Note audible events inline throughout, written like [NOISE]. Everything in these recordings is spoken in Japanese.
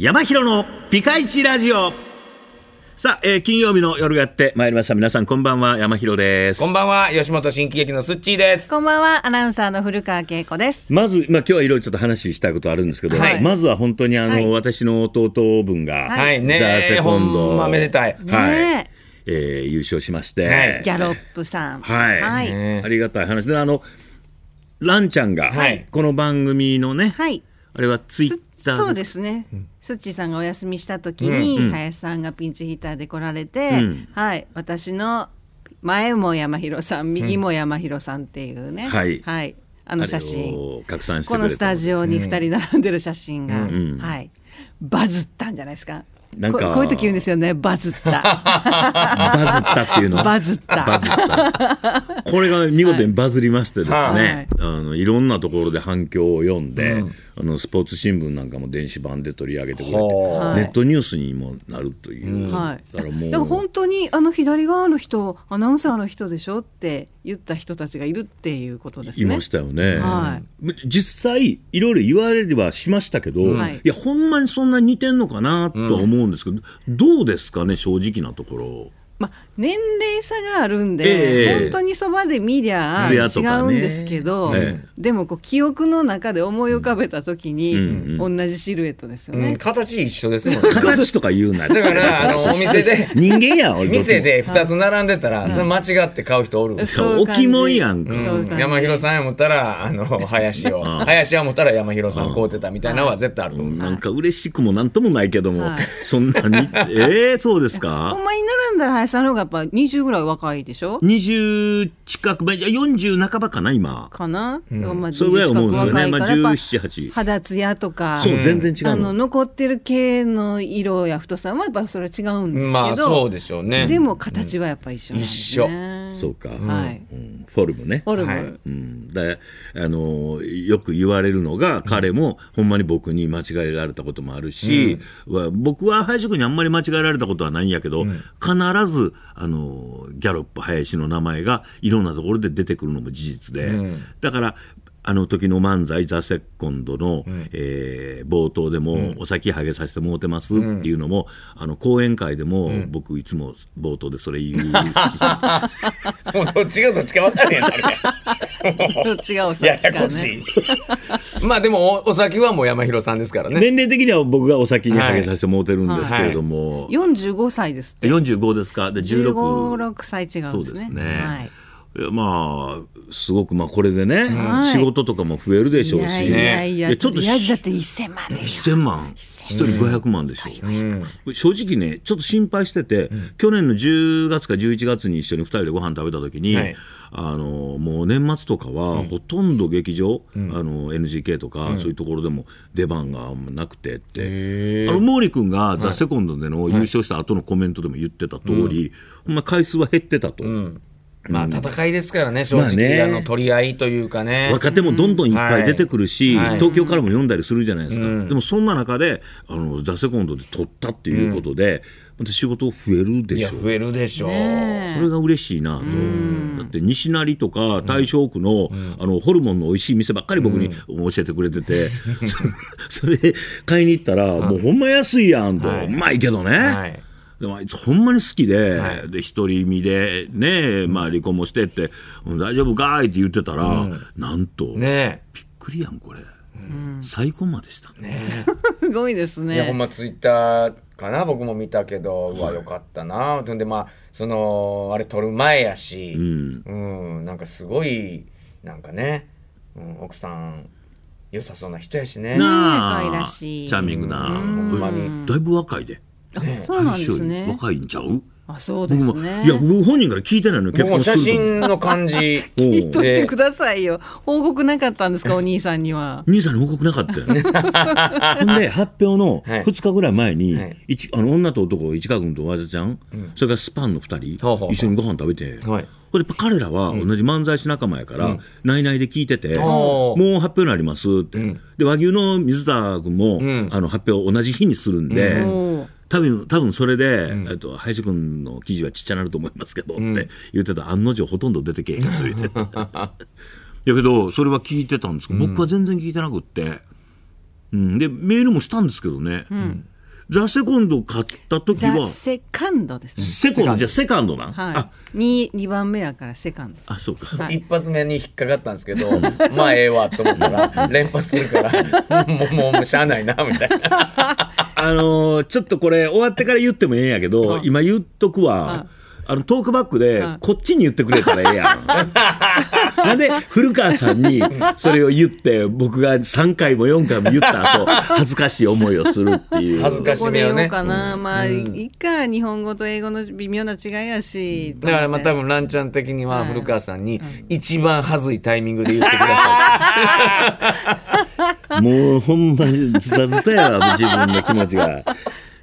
山広のピカイチラジオさあ、えー、金曜日の夜やってまいりました。皆さん、こんばんは、山広です。こんばんは、吉本新喜劇のすっちーです。こんばんは、アナウンサーの古川恵子です。まず、まあ、今日はいろいろちょっと話したいことあるんですけど、はい、まずは本当に、あの、はい、私の弟分が、はい、ね、ザ・セコンド。まめでたい。はい。ねえー、優勝しまして、はギャロップさん、はい、はい、ありがたい話であのランちゃんが、はい、この番組のね、はい、あれはツイッターそうですね、うんスッチーさんがお休みした時に、うんうん、林さんがピンチヒッターで来られて、うん、はい私の前も山広さん右も山広さんっていうね、うん、はい、はい、あの写真拡散してこのスタジオに2人並んでる写真が、うん、はい、バズったんじゃないですか。なんかこういう時言うんですよねバズったバズったっていうのバズったバズったこれが見事にバズりましてですね、はい、あのいろんなところで反響を読んで、うんあのスポーツ新聞なんかも電子版で取り上げてくれて、ネットニュースにもなるという、はい、だからもうだから本当にあの左側の人アナウンサーの人でしょって言った人たちがいるっていうことですね。いましたよね、はい、実際いろいろ言われればしましたけど、いやほんまにそんな似てんのかなとは思うんですけど、うん、どうですかね正直なところ。まあ、年齢差があるんで、えー、本当にそばで見りゃ違うんですけど、ねね、でもこう記憶の中で思い浮かべた時に、同じシルエットですよね、うん、形一緒ですもん、ね、[LAUGHS] 形とか言うなだからあの [LAUGHS] お店で人間や俺店で2つ並んでたら、はい、それ間違って買う人おるそう大きもんやんか、うん、山広さんや思ったらあの林を林や思ったら山広さん買うてたみたいなのは絶対あると思う、うん、なんか嬉しくもなんともないけども、はい、そんなにええー、そうですかほんまに並んだら林さんの方がやっぱ20ぐらい若いでしょ20近く、まあ、40半ばかな今かな、うん、まあ、それぐらい思うんですよね、まあ、1718肌ツヤとかそう全然違うあの残ってる毛の色や太さもやっぱそれは違うんですけど、まあ、そうでしょうねでも形はやっぱ一緒なんですね、一緒そうか、はいうん、フォルムねフォルム、はいうん、であのよく言われるのが彼もほんまに僕に間違えられたこともあるし、うん、僕は配色にあんまり間違えられたことはないんやけど、うん、必ずずあのギャロップ林の名前がいろんなところで出てくるのも事実で、うん、だからあの時の漫才「ザ・セコンドの、うん、えー、冒頭でも、うん、お先ハゲさせてもうてます」っていうのも、うん、あの講演会でも、うん、僕いつも冒頭でそれ言うし [LAUGHS] もうどっちがどっちか分からやん [LAUGHS] どっちがお先か、ね、ややこしいまあでもお先はもう山広さんですからね年齢的には僕がお先にハゲさせてもうてるんですけれども、はいはい、45歳ですって45ですかで16 6歳違うんですねそうですね、はいまあすごくまあこれでね、はい仕事とかも増えるでしょうし、いやいやいや、ちょっととりだって一千万でし1000万、1人500万でしょ、う正直ね、ちょっと心配してて、去年の10月か11月に一緒に2人でご飯食べた時に、はいあのもう年末とかは、ほとんど劇場、あの NGK とか、そういうところでも出番がなくてって、あの毛利君が「ザ・セコンドでの優勝した後のコメントでも言ってた通り、ほんま回数は減ってたと。まあ戦いですからね、正直、まあね、あの取り合いというかね。若手もどんどんいっぱい出てくるし、うんはい、東京からも読んだりするじゃないですか。うん、でもそんな中で、あの、ザ・セコンドで取ったっていうことで、うん、仕事増えるでしょ。増えるでしょう。それが嬉しいなと。だって西成とか大正区の、あの、ホルモンの美味しい店ばっかり僕に教えてくれてて、[LAUGHS] [LAUGHS] それ買いに行ったら、もうほんま安いやんと。はい、うまいけどね。はいでもあいつほんまに好きで、はい、で、独り身で、ね、まあ離婚もしてって、大丈夫かいって言ってたら、うん、なんと、ねびっくりやん、これ。うん、最高までしたね。え。[LAUGHS] すごいですね。いや、ほんまツイッターかな、僕も見たけど、うわ、よかったな。うんで、まあ、その、あれ撮る前やし、うん、うん、なんかすごい、なんかね、うん、奥さん、良さそうな人やしね。なあ、可らしい。チャーミングな。ほ、んまに。だいぶ若いで。ね、そうなんですね若いんちゃうあそうですね。いや僕本人から聞いてないの結婚写真の感じ [LAUGHS] 聞いといてくださいよ。報告なかったんですかお兄さんには。兄さんに報告なかったよ。[LAUGHS] で発表の2日ぐらい前に、はい、あの女と男市川君と和田ちゃん、うん、それからスパンの2人、一緒にご飯食べて。はいこれ彼らは同じ漫才師仲間やから、内々で聞いてて、もう発表になりますって、で和牛の水田君も、あの発表同じ日にするんで、多分多分それで、えっと、林君の記事はちっちゃなると思いますけど、って言ってた案の定ほとんど出てけえへんと言ってだけどそれは聞いてたんですけど、僕は全然聞いてなくって、うん、でメールもしたんですけどね、ザ・セコンド買った時は。セカンドですね。セコンド、じゃセカンドな。はい。2、2番目やからセカンド。あ、そうか。はい、一発目に引っかかったんですけど、まあええわと思ったら、連発するから、[LAUGHS] もう、もう、しゃあないな、みたいな。あのー、ちょっとこれ終わってから言ってもええんやけど、今言っとくわ。あのトークバックで、こっちに言ってくれたらええやん。[LAUGHS] なんで古川さんにそれを言って僕が3回も4回も言った後恥ずかしい思いをするっていう。恥ずかしめをね。かな、まあ、いいか日本語と英語の微妙な違いやし。だからまあ多分ランちゃん的には古川さんに一番恥ずいタイミングで言ってください。[LAUGHS] もうほんまにずたずたやわ自分の気持ちが。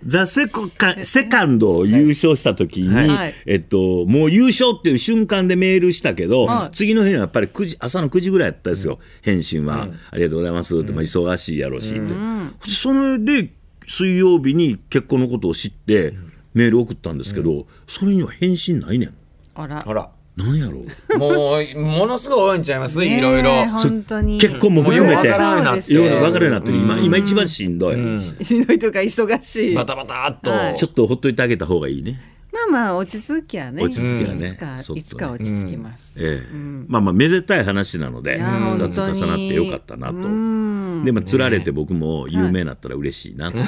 ザ・セコカセカンドを優勝した時に、はい、えっと、もう優勝っていう瞬間でメールしたけど、はい、次の日はやっぱり9時朝の9時ぐらいやったんですよ、うん、返信は、うん、ありがとうございます」って、まあ、忙しいやろし」って、うん、それで水曜日に結婚のことを知ってメール送ったんですけど、それには返信ないねん。あらなんやろうもうものすごい多いんちゃいますいろいろ本当に結婚も含めていろいろ分かるようになってる今今一番しんどいしんどいとか忙しいバタバタっとちょっとほっといてあげた方がいいねまあまあ落ち着きはね落ち着きはねいつか落ち着きます、ええまあまあめでたい話なので2つ重なってよかったなとでもつられて僕も有名になったら嬉しいなっていう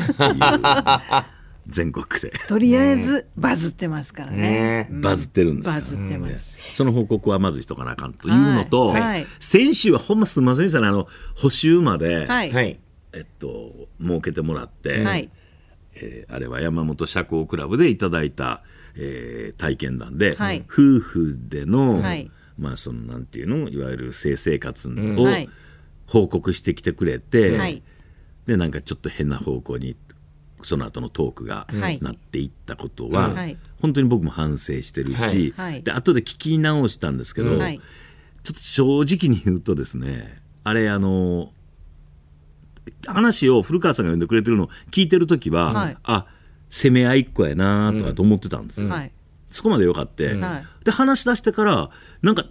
全国でとりあえずバズってますからねバズってるんですバズってますその報告はまずしとかなあかんというのと、はい、先週はほんますみませんでしたねあの補修まで、はい、えっと設けてもらって、はい、えー、あれは山本社交クラブでいただいた、えー、体験談で、はい、夫婦での、まあそのなんていうのいわゆる性生活を報告してきてくれて、でなんかちょっと変な方向にその後のトークがなっていったことは、はい、本当に僕も反省してるし、はい、で後で聞き直したんですけど、はい、ちょっと正直に言うとですねあれあの話を古川さんが呼んでくれてるのを聞いてる時は、はい、あ攻め合いっ子やなとかと思ってたんですよ、うん、そこまでよかって、で話し出してからなんか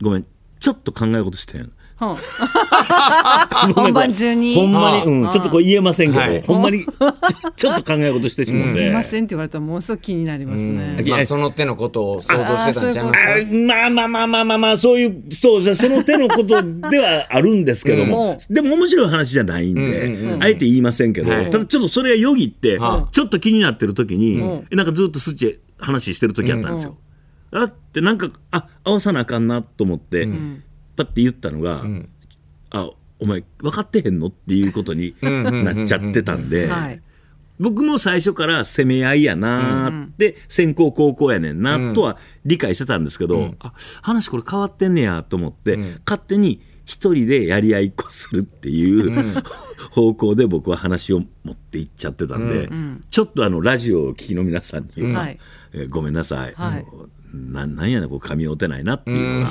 ごめんちょっと考え事してん本番中にほんまに、うん、ちょっとこう言えませんけど、ほんまにちょっと考え事してしまうんで、えませんって言われたらもうすぐ気になりますね、まあ、その手のことを想像してたんじゃいままあまあまあまあまあまあそういうそうじゃその手のことではあるんですけども、でも面白い話じゃないんで、あえて言いませんけど、ただちょっとそれがよぎって、ちょっと気になってる時に、なんかずっとスッチ話してる時あったんですよ、あってなんかあ合わさなあかんなと思って、パって言ったのが、うん、あお前分かってへんのっていうことになっちゃってたんで。僕も最初から攻め合いやなーって、先行後攻やねんなとは理解してたんですけど、うん、あ話これ変わってんねやと思って、うん、勝手に一人でやり合いっこするっていう、うん、[LAUGHS] 方向で僕は話を持っていっちゃってたんで、ちょっとあのラジオを聴きの皆さんには、えごめんなさい、はい、ななんやねこう髪を打てないなっていうのが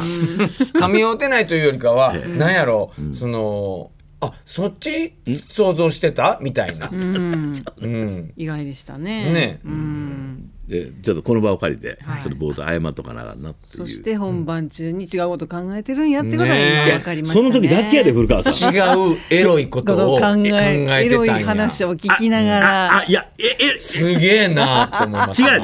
髪を打てないというよりかは、えー、なんやろ、うん、そのあそっち想像してたみたいな、うん、意外でしたねね、うんちょっとこの場を借りて、ちょっと冒頭謝っとかなあなっていう、そして本番中に違うこと考えてるんやってことは今分かりました、ねね、その時だけやで古川さん違うエロいことを考えエロい話を聞きながらあいやええすげえなーって思いました違う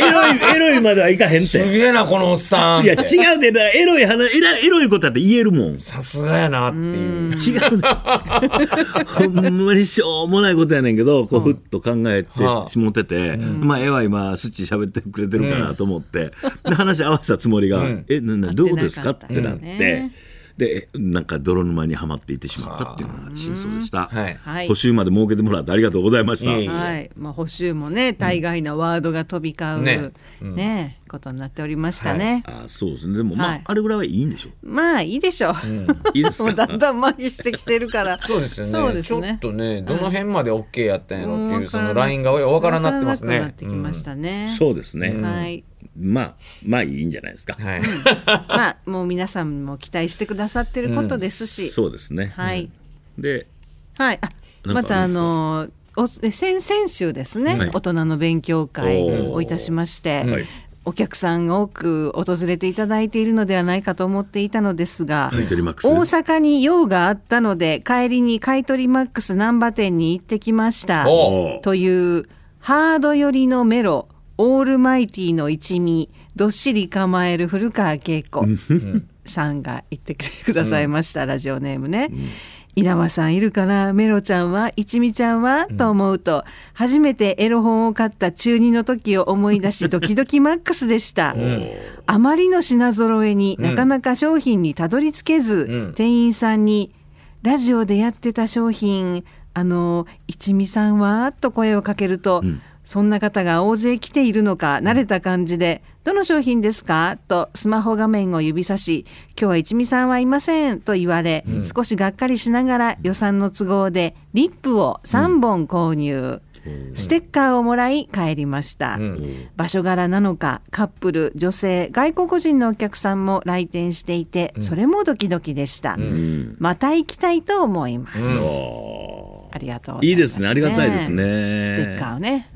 エロいエロいまではいかへんってすげえなこのおっさんいや違うでだからエロい話エロエロいことだって言えるもんさすがやなっていう違う [LAUGHS] ほんまにしょうもないことやねんけどこうふっと考えてしもてて、うん、まあ絵は今ツッチ喋ってくれてるかなと思って、話合わせたつもりが「うん、えなどうですか?」ってなって。でなんか泥沼にはまっていってしまったっていうのが真相でした、はい、補修まで設けてもらってありがとうございました、はい、はい、まあ、補修もね大概なワードが飛び交う、ね、ねことになっておりましたね。はい、あそうですねでも、まあ、はい、あれぐらいはいいんでしょうまあいいでしょう、うん、いいですもうだんだん麻痺してきてるから [LAUGHS] そうですよねそうですねちょっとねどの辺までオッケーやったんやろっていう、そのラインがわからなってますね。なってきましたね、うん、そうですね、はいまあまあいいんじゃないですか。はい、[LAUGHS] まあもう皆さんも期待してくださってることですし。うん、そうですね。はい。で、はい。またあのーお先々週ですね、はい、大人の勉強会をいたしまして、はい、お客さん多く訪れていただいているのではないかと思っていたのですが、大阪に用があったので帰りに買取マックス難波店に行ってきましたというハード寄りのメロオールマイティの一味どっしり構える古川恵子さんが言ってくださいました、ラジオネームね。うん稲葉さんいるかなメロちゃんは一味ちゃんは、と思うと、初めてエロ本を買った中2の時を思い出し、[LAUGHS] ドキドキマックスでした。あまりの品揃えになかなか商品にたどり着けず、うん、店員さんに、ラジオでやってた商品、あの、一味さんはと声をかけると、そんな方が大勢来ているのか、慣れた感じで、どの商品ですかとスマホ画面を指さし今日は一味さんはいませんと言われ、うん、少しがっかりしながら予算の都合でリップを3本購入、うん、ステッカーをもらい帰りました、うん、場所柄なのかカップル女性外国人のお客さんも来店していてそれもドキドキでした、また行きたいと思います、ありがとういいですねありがたいですねステッカーをね、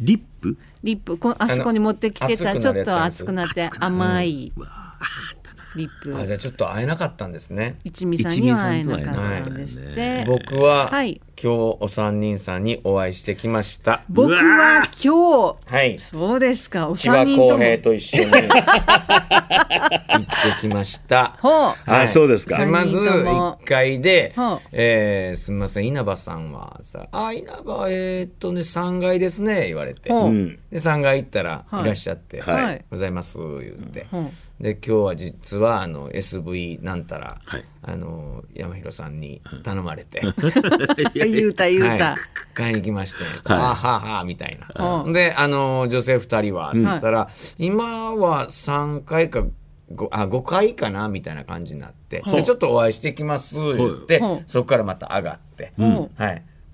リップリップこあそこに持ってきてたらちょっと熱くなって甘い。うんリップあじゃあちょっと会えなかったんですね一味さんには会えなかったんですって僕は、はい、今日お三人さんにお会いしてきました僕は今日はいそうですかお三人と千葉公平と一緒に行ってきましたほう、はい、そうですかまず一回で、えー、すみません稲葉さんはさ「あ稲葉えー、っとね三階ですね」言われて、で三階行ったらいらっしゃって「はい、ございます」言って。うんで今日は実はあの SV なんたら、はい、あの山広さんに頼まれて、[LAUGHS] 言うた言うた、買いに来まして、はい、あははみたいな、であの女性2人はっったら、今は3回か 5, あ5回かなみたいな感じになって、うちょっとお会いしてきますって、そこからまた上がって、は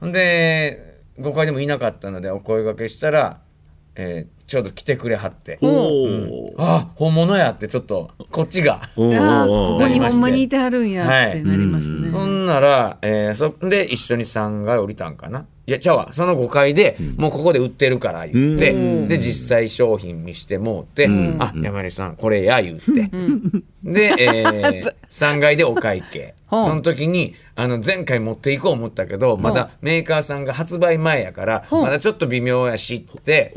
い、で5回でもいなかったのでお声がけしたら、えー、ちょうど来てくれはって、うん、あ本物やってちょっとこっちがここにほんまにいてはるんやってなりますね、はい、ほんなら、えー、そで一緒に3階降りたんかないやちゃうわその5階で、もうここで売ってるから言って、うん、で実際商品見してもうて「うん、あ山根さんこれや」言って、うん、で、えー、3 [LAUGHS] 階でお会計その時にあの前回持っていこう思ったけどまだメーカーさんが発売前やからまだちょっと微妙やしって。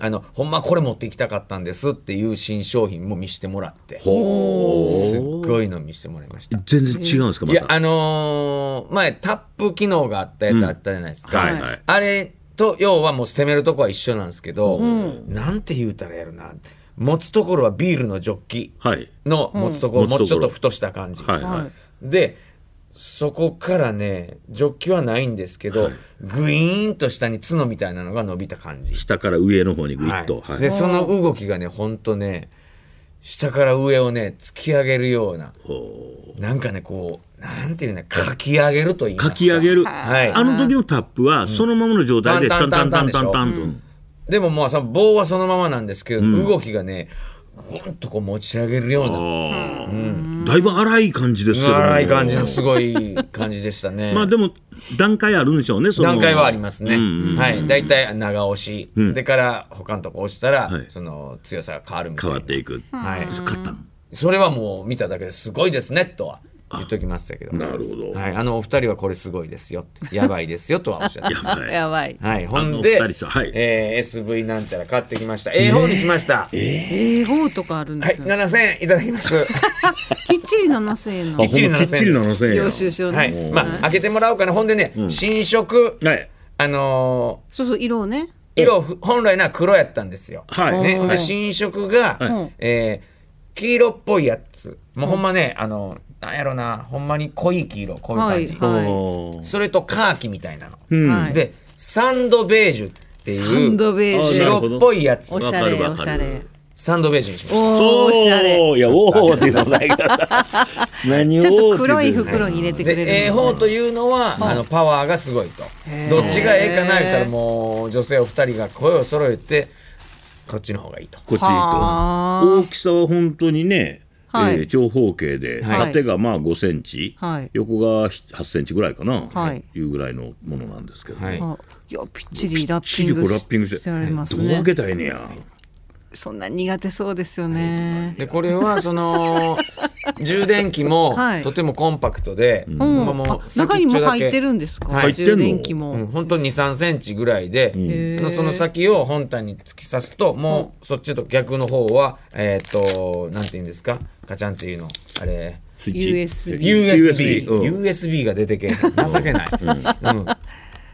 あのほんまこれ持ってきたかったんですっていう新商品も見せてもらってすっごいの見せてもらいました全然違うんですか、ま、いやあのー、前タップ機能があったやつあったじゃないですか、うんはいはい、あれと要はもう攻めるとこは一緒なんですけど、うん、なんて言うたらやるな持つところはビールのジョッキの持つところ、もうちょっとふとした感じ、はいはい、でそこからね、ジョッキはないんですけど、はい、グイーンと下に角みたいなのが伸びた感じ。下から上の方にグイッと。はい、で、その動きがね、ほんとね、下から上をね、突き上げるような、なんかね、こう、なんていうね、かき上げるといいか。かき上げる。はい。あの時のタップは、そのままの状態で、タンタンタンタンタンタンでももうその棒はそのままなんですけど、動きがね、ぐんとこう持ち上げるような、うん、だいぶ荒い感じですけど荒い感じのすごい感じでしたね [LAUGHS] まあでも段階あるんでしょうね段階はありますね、うんうん、はい大体長押し、うん、でから他のとこ押したら、はい、その強さが変わるみたいな変わっていくはいそれはもう見ただけですごいですねとは言っときましたけど。なるほど。はい、あのお二人はこれすごいですよ。やばいですよとはおっしゃってました。やばい。はい、ほんで、はい、えー、SV なんちゃら買ってきました。A4 にしました。えー、A4 とかあるんですか、はい、7000円いただきます。[LAUGHS] きっちり7000円の。きっちり7000円。領収書の。はい。まあ開けてもらおうかな。ほんでね、うん、新色、はい、あのー、そうそう色をね。色本来な黒やったんですよ。はい。ね、新色が、はい、えー、黄色っぽいやつ。もうほんまね、うん、あのーなんやろなほんまに濃い黄色こういう感じ、はいはい、それとカーキみたいなの、うん、でサンドベージュっていう白っぽいやつおしゃれおしゃれサンドベージュにしましたおいやおおって言うのないから [LAUGHS] 何をちょっと黒い袋に入れてくれるで A4 というのは、はい、あのパワーがすごいとどっちがええかないからもう女性お二人が声を揃えてこっちの方がいいとこっちいいと大きさは本当にねはいえー、長方形で、はい、縦がまあ5センチ、はい、横が8センチぐらいかな、はい、いうぐらいのものなんですけど、はい、いやぴっちりラッピングラッピングしてますね。どう開けたいねや。そんな苦手そうですよね。でこれはその [LAUGHS] 充電器もとてもコンパクトで、うん、もう中にも入ってるんですか、はい、充電器も、うん、本当に23センチぐらいで、うん、その先を本体に突き刺すともうそっちと逆の方はえっ、ー、となんていうんですかガチャンっていうのあれ USB, USB, USB が出てけ情けない、う [LAUGHS] んうん、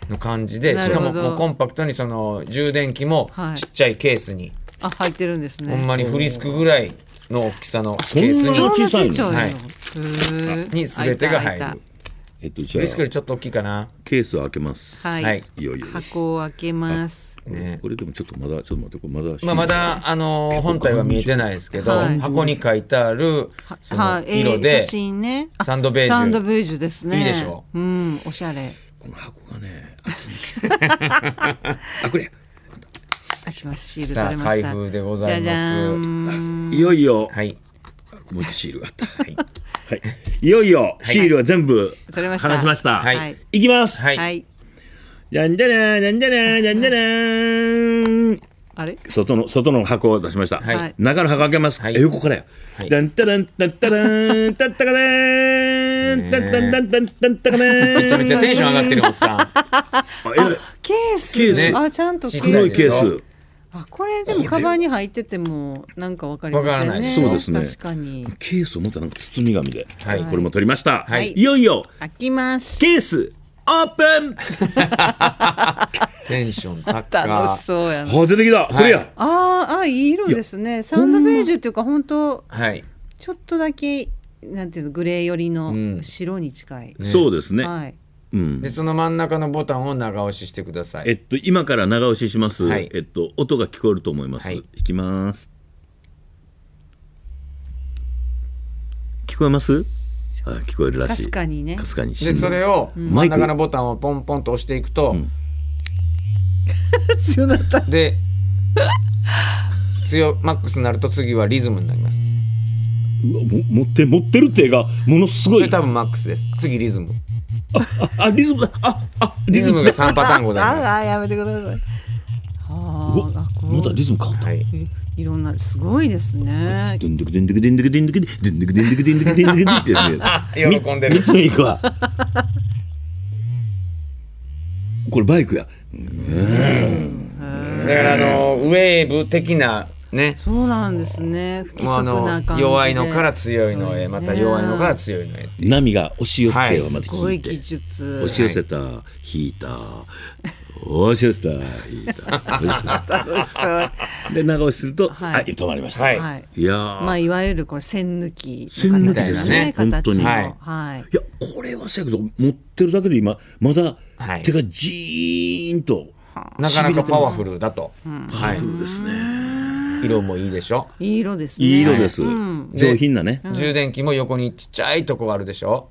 の感じでしかももうコンパクトにその充電器もちっちゃいケースに、あ入ってるんですねほんまにフリスクぐらいの大きさのケースに小さいの、はい、に全てが入る。えっと、じゃあちょっと大きいかな。ケースを開けます。はい。いよいよ箱を開けます。ね、これでもちょっとまだちょっと待ってこれまだ、まあ、まだあのー、本体は見えてないですけど、はい、箱に書いてあるその色で、はいね、サンドベージュサンドベージュですねいいでしょう、うんおしゃれこの箱がね [LAUGHS] あこれ開きましシール開封でございますいよいよはいもう一シールがあったはいはい、いよいよシールは全部、はい、話しました。はい、いきます。はいなんじゃらなんじゃらなんじゃらあれ外の外の箱を出しました。はい中の箱開けます。はい横からや。はいダンタんンタッタラン [LAUGHS] タッタカんーンタんタンタんタンタンタんめちゃめちゃテンション上がってるおっさん。あえケースケースあちゃんとケー小すごいケース。あこれでもカバンに入っててもなんかわかりまわせんねそうですね確かにケースを持ったなんか包み紙で、はいこれも取りました。はいいよいよ開きますケースオープンテンション高楽しそうやな、ね、あ出てきた、はい、これやああいい色ですねサンドベージュっていうか本当、はい、ちょっとだけなんていうのグレー寄りの白に近い、うんね、そうですね、はいうん、でその真ん中のボタンを長押ししてください。えっと今から長押しします。はい、えっと音が聞こえると思います。はい、いきます。聞こえます？聞こえるらしいかすかにねかすかにでそれを真ん中のボタンをポンポンと押していくと、うん、[LAUGHS] 強なったで強マックスになると次はリズムになりますうわも持って持ってる手がものすごいそれ多分マックスです次リズムああリズムだああリズムが3パターンございますああやめてくださいはあまだリズム変わった、はいいろんなすごいですね。ドンドクドンドクドンドクドンドクドンドクドンドクドンドクドンドクってや喜んでる。三 [LAUGHS] これバイクや。だからあのウェーブ的なね。そうなんですね。不規則な感じ弱いのから強いのへ、また弱いのから強いのへ。波が押し寄せてはまた引いて。すごい技術。押し寄せた、引いた。おしました。楽しそう。で、長押しすると、はい、止まりました。はい。いやまあ、いわゆるこれ線抜き。線抜きですね。本当に。はい。い、や、これはせやけど、持ってるだけで今、まだ手がじーんと、なかなかパワフルだと。パワフルですね。色もいいでしょいい色ですねいい色です、上品なね充電器も横にちっちゃいとこあるでしょ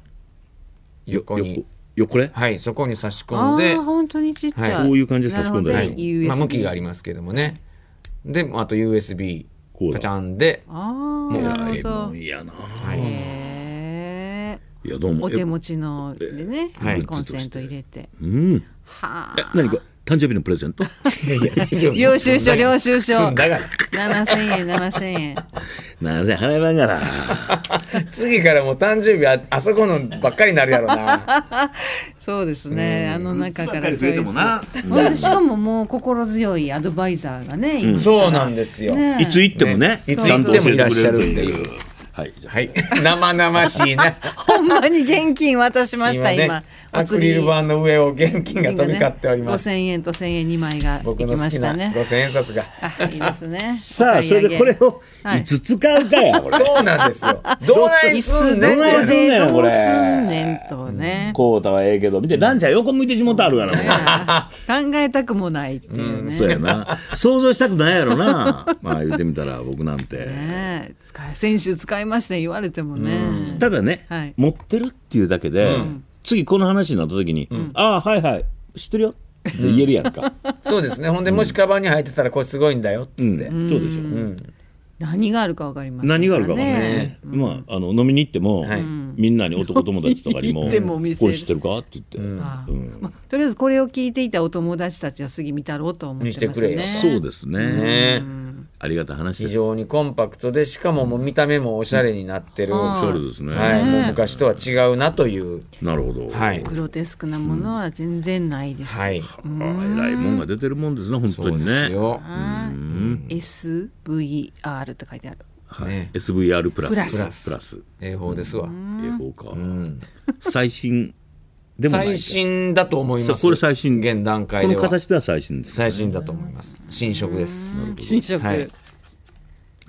横にこれはいそこに差し込んで本当にちっちゃい、はい、こういう感じで差し込んだはい、まあ、向きがありますけどもねであと USB カチャンでああえもういやな、はい、いやどうもお手持ちのでね、はい、コンセント入れてうんはあ何か誕生日のプレゼント [LAUGHS] 領収書領収書七千円七千円七千円払えばんがな [LAUGHS] 次からもう誕生日ああそこのばっかりになるやろうな [LAUGHS] そうですね、あの中からチョイしかももう心強いアドバイザーがね、うん、そうなんですよ、ね、いつ行ってもねいつ行ってもいらっしゃるっていう。はいはい、生々しいな [LAUGHS] ほんまに現金渡しました今、ね、アクリル板の上を現金が飛び交っております、ね、5000円と1000円2枚が行きましたね僕円札がいいですねさあそれでこれをいつ使うかや、これそうなんですよどないすんねんどないすんねんこれすんねんとねこうたはええけど見てランチャー横向いてしもたあるからね [LAUGHS] 考えたくもないっていうね、うん、そうやな想像したくないやろなまあ言ってみたら僕なんて、ね、使い先週使いました言われてもねただね、はい、持ってるっていうだけで、うん、次この話になった時に「うん、ああはいはい知ってるよ」って言えるやんかそうですねほんでもしカバンに入ってたらこれすごいんだよっつって、そうでしょ、うん何があるか分かります、ね、何があるか分かりますね、うん、まああの飲みに行っても、はい、みんなに男友達とかにも「[LAUGHS] もこれ知ってるか?」って言って、うんああうんまあ、とりあえずこれを聞いていたお友達たちは杉見太郎と思ってま、ね、そうですね、ありがた話です非常にコンパクトでしかももう見た目もおしゃれになってる、おしゃれですね、はい、もう昔とは違うなというなるほど、はい、グロテスクなものは全然ないです、はい、えらいもんが出てるもんですね本当にねそうですよ SVR と書いてあるはい、SVR プラスプラスプラス英法ですわ英法か、最新でも最新だと思います。これ最新現段階この形では最新です、ね、最新だと思います。新色です。新色。はい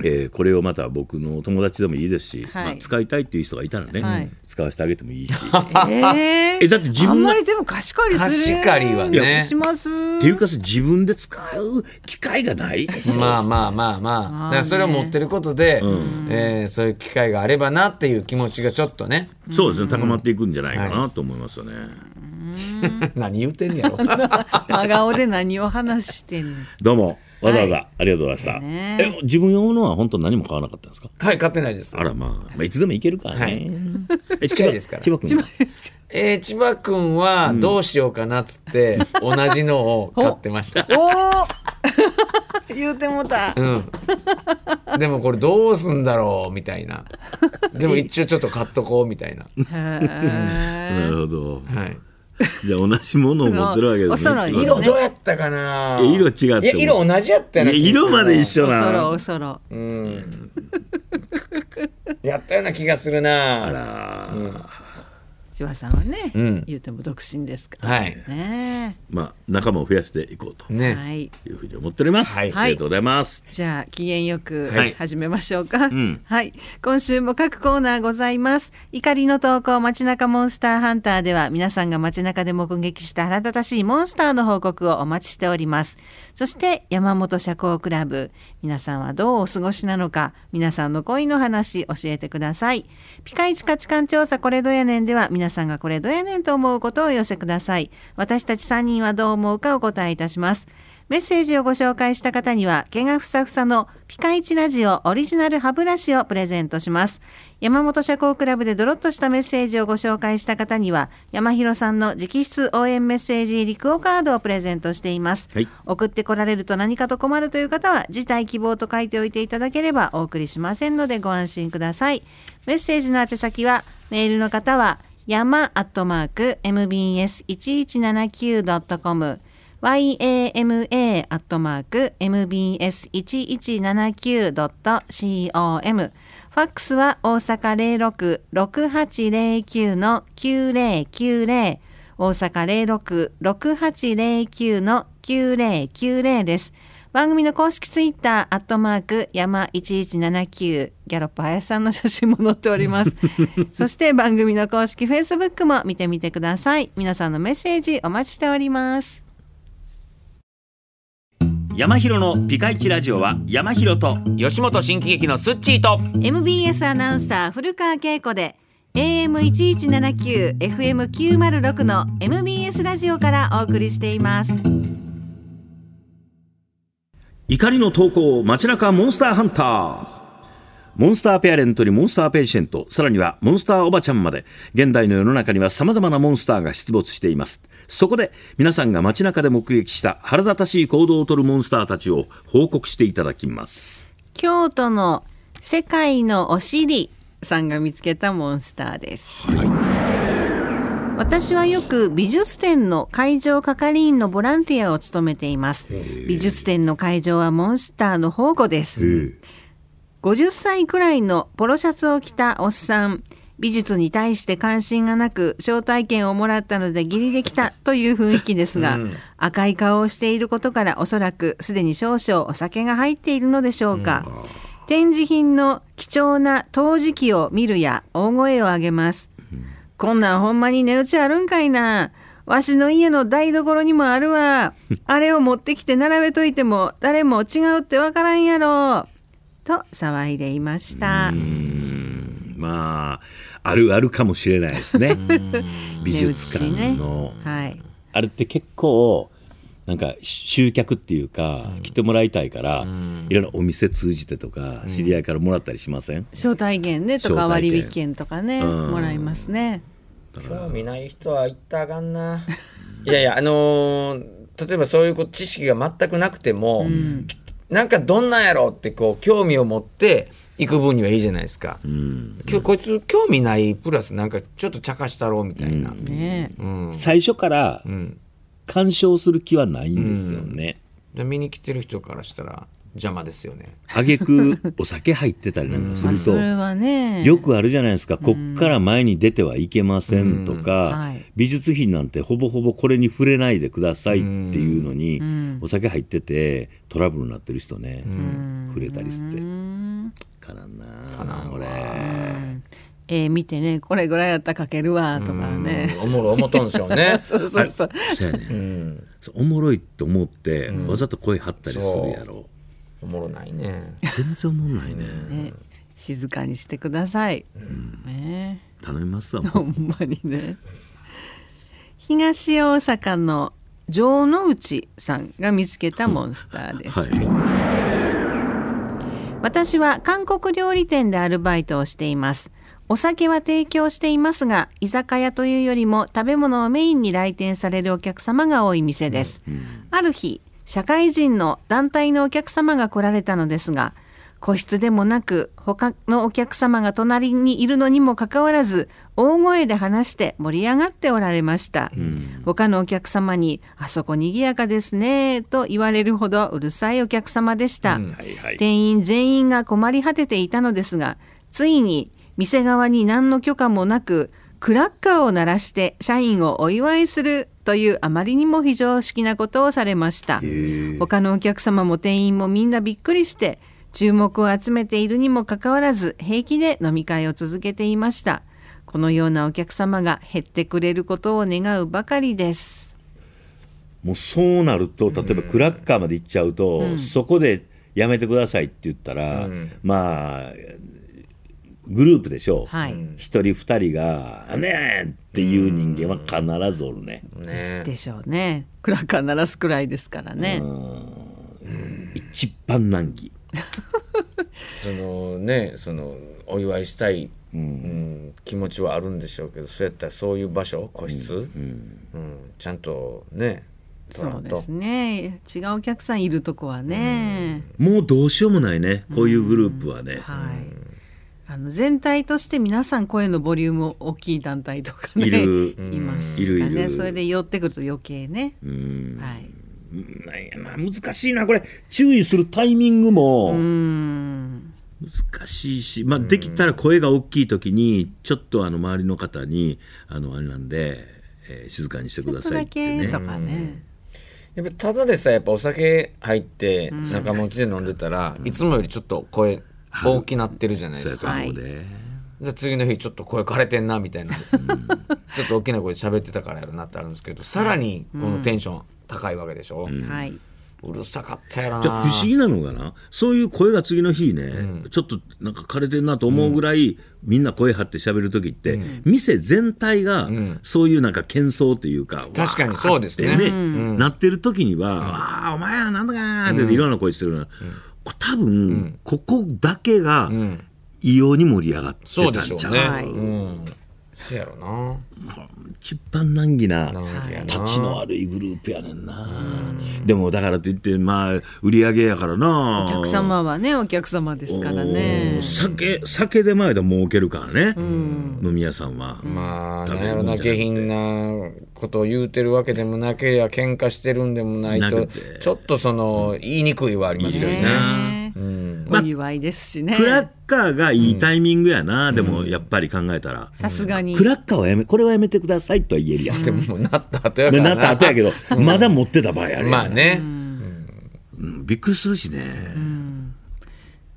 えー、これをまた僕の友達でもいいですし、はい、まあ、使いたいっていう人がいたらね、はい、使わせてあげてもいいし、[LAUGHS] えー、えだって自分あまりでも貸し借りする貸し借りはねしますっていうか自分で使う機会がないでしょまあまあまあまあ、ね、それを持ってることで、うん、えー、そういう機会があればなっていう気持ちがちょっとね、そうですね高まっていくんじゃないかなと思いますよね、はい [LAUGHS] 何言うてんやろ [LAUGHS] 真顔で何を話してんのどうもわざわざありがとうございました。え、自分用のは本当何も買わなかったんですか。はい、買ってないです。あら、まあ、まあ、いつでも行けるからね。え、近いですから。千葉君。えー、千葉君はどうしようかなっつって、同じのを買ってました。[LAUGHS] おお。[LAUGHS] 言うてもた、うん、でもこれどうすんだろうみたいなでも一応ちょっと買っとこうみたいな [LAUGHS] なるほど、はい、[LAUGHS] じゃあ同じものを持ってるわけですね。色どうやったかな。色違って。色同じやったね。色まで一緒な。おそろおそろ。うん。[LAUGHS] やったような気がするな。あら。うん千葉さんはね、うん、言うても独身ですから、はいね、まあ仲間を増やしていこうと、ね、い、うふうに思っております、はい、ありがとうございますじゃあ機嫌よく始めましょうか、はい、はい、今週も各コーナーございます怒りの投稿街中モンスターハンターでは皆さんが街中で目撃した腹立たしいモンスターの報告をお待ちしておりますそして山本社交クラブ皆さんはどうお過ごしなのか皆さんの恋の話教えてくださいピカイチ価値観調査これどやねんでは皆さんがこれどやねんと思うことをお寄せください私たち3人はどう思うかお答えいたしますメッセージをご紹介した方には毛がふさふさのピカイチラジオオリジナル歯ブラシをプレゼントします山本社交クラブでドロッとしたメッセージをご紹介した方には山広さんの直筆応援メッセージリクオカードをプレゼントしています、はい、送ってこられると何かと困るという方は辞退希望と書いておいていただければお送りしませんのでご安心くださいメッセージの宛先はメールの方は山アットマーク mbs1179.com yama アットマーク mbs1179.com ファックスは大阪零六六八零九の九零九零。大阪零六六八零九の九零九零です。番組の公式ツイッター、アットマーク、山一一七九。ギャロップ林さんの写真も載っております。[LAUGHS] そして番組の公式フェイスブックも見てみてください。皆さんのメッセージお待ちしております。山広のピカイチラジオは山広と吉本新喜劇のスッチーと MBS アナウンサー古川恵子で AM1179、FM906 の MBS ラジオからお送りしています怒りの投稿街中モンスターハンターモンスターペアレントにモンスターペーシェント、さらにはモンスターおばちゃんまで、現代の世の中にはさまざまなモンスターが出没しています。そこで、皆さんが街中で目撃した腹立たしい行動をとるモンスターたちを報告していただきます。京都の世界のお尻さんが見つけたモンスターです。はい、私はよく美術展の会場係員のボランティアを務めています。美術展の会場はモンスターの宝庫です。え50歳くらいのポロシャツを着たおっさん、美術に対して関心がなく招待券をもらったので義理できたという雰囲気ですが、うん、赤い顔をしていることからおそらくすでに少々お酒が入っているのでしょうか、うん、展示品の貴重な陶磁器を見るや大声を上げます、うん、こんなんほんまに値打ちあるんかいなわしの家の台所にもあるわ [LAUGHS] あれを持ってきて並べといても誰も違うってわからんやろと騒いでいましたまああるあるかもしれないですね [LAUGHS] 美術館の、ね、はい、あれって結構なんか集客っていうか、うん、来てもらいたいから、うん、いろんなお店通じてとか、うん、知り合いからもらったりしません招待券ねとか割引券とかね、もらいますね興味ない人は行ったあかんな [LAUGHS] いやいやあのー、例えばそういう知識が全くなくても、なんかどんなんやろってこう興味を持って行く分にはいいじゃないですか、うん、今日こいつ興味ないプラスなんかちょっと茶化したろうみたいな、うんねうん、最初から鑑賞する気はないんですよね、うん、見に来てる人からしたら邪魔ですよね挙句お酒入ってたりなんかすると、よくあるじゃないですかこっから前に出てはいけませんとか、美術品なんてほぼほぼこれに触れないでくださいっていうのに、お酒入っててトラブルになってる人ね、触れたりして。かなかな俺。えー、見てねこれぐらいやったらかけるわとかねおもろい思ったんでしょうね [LAUGHS] そうそうそうそうね、うん、おもろいと思って、わざと声張ったりするやろうおもろないね全然おもろないねね静かにしてください、うん、ね頼みますわ [LAUGHS] ほんまにね東大阪の城之内さんが見つけたモンスターです、うんはい、私は韓国料理店でアルバイトをしていますお酒は提供していますが、居酒屋というよりも食べ物をメインに来店されるお客様が多い店です。ある日、社会人の団体のお客様が来られたのですが、個室でもなく他のお客様が隣にいるのにもかかわらず大声で話して盛り上がっておられました、うん、他のお客様に「あそこにぎやかですね」と言われるほどうるさいお客様でした、うんはいはい、店員全員が困り果てていたのですがついに店側に何の許可もなくクラッカーを鳴らして社員をお祝いするというあまりにも非常識なことをされました他のお客様も店員もみんなびっくりして注目を集めているにもかかわらず平気で飲み会を続けていましたこのようなお客様が減ってくれることを願うばかりですもうそうなると例えばクラッカーまで行っちゃうと、うん、そこでやめてくださいって言ったら、うん、まあグループでしょう、はい、1人2人が「ねえ!」っていう人間は必ずおるね。ねでしょうねクラッカー鳴らすくらいですからね。一番難儀 [LAUGHS] そのねそのお祝いしたい、うん、うん、気持ちはあるんでしょうけどそうやったらそういう場所個室、うん、うんうん、ちゃんとねそうですね違うお客さんいるとこはね、もうどうしようもないねこういうグループはね。はいあの全体として皆さん声のボリューム大きい団体とかねいるいますかねいるいるそれで寄ってくると余計ね。はい難しいなこれ注意するタイミングも難しいし、まあ、できたら声が大きい時にちょっとあの周りの方にあのあれなんで、えー、静かにしてくださいってね。とかねやっぱただでさえやっぱお酒入って仲間内で飲んでたら、いつもよりちょっと声大きなってるじゃないですか。じゃ次の日ちょっと声枯れてんなみたいな、うん、ちょっと大きな声で喋ってたからやろなってあるんですけどさらにこのテンション高いわけでしょ。うはいうるさかったやな不思議なのがなそういう声が次の日ね、うん、ちょっとなんか枯れてんなと思うぐらい、うん、みんな声張って喋る時って、うん、店全体が、そういうなんか喧騒というか確かにそうですねね、なってる時には「ああお前はなんとか」っていろんな声してるな。うん多分、ここだけが異様に盛り上がってたんじゃない、うん、そうでしょうね、うん、そうやろな一番難儀な、たちの悪いグループやねんな。でも、だからといって、まあ、売り上げやからな。お客様はね、お客様ですからね。酒、酒で前で儲けるからね、うん、飲み屋さんは。まあ、なんやろな、下品なことを言うてるわけでもなけりゃ、喧嘩してるんでもないと、ちょっとその、言いにくいはありますよね。お祝いですしね。クラッカーがいいタイミングやな、でもやっぱり考えたら。さすがに。クラッカーはやめ、これはやめてくださいとは言えるやん。でももなった後やからな。なった後やけど、まだ持ってた場合あれまあね、うん。びっくりするしね。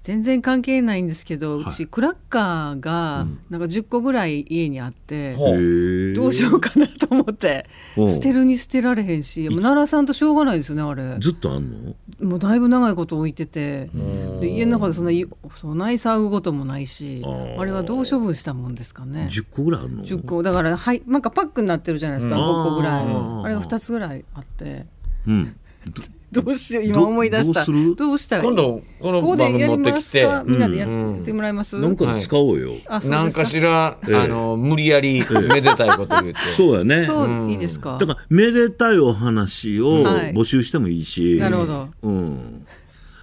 全然関係ないんですけど、うちクラッカーがなんか10個ぐらい家にあって、うん、どうしようかなと思って捨てるに捨てられへんしもう奈良さんとしょうがないですよねあれずっとあんのもうだいぶ長いこと置いててで家の中でそんな備え騒ぐこともないしあれはどう処分したもんですかね10個ぐらいあるの1個だからはいなんかパックになってるじゃないですか、5個ぐらいあれが2つぐらいあって、うん、[LAUGHS] どうしよう今思い出したどうしたら今度この番組持ってきてみんなでやってもらいます、なんか使おうよ、なんかしら、あの無理やりめでたいこと言ってそうやねそういいですかだからめでたいお話を募集してもいいし、なるほどうん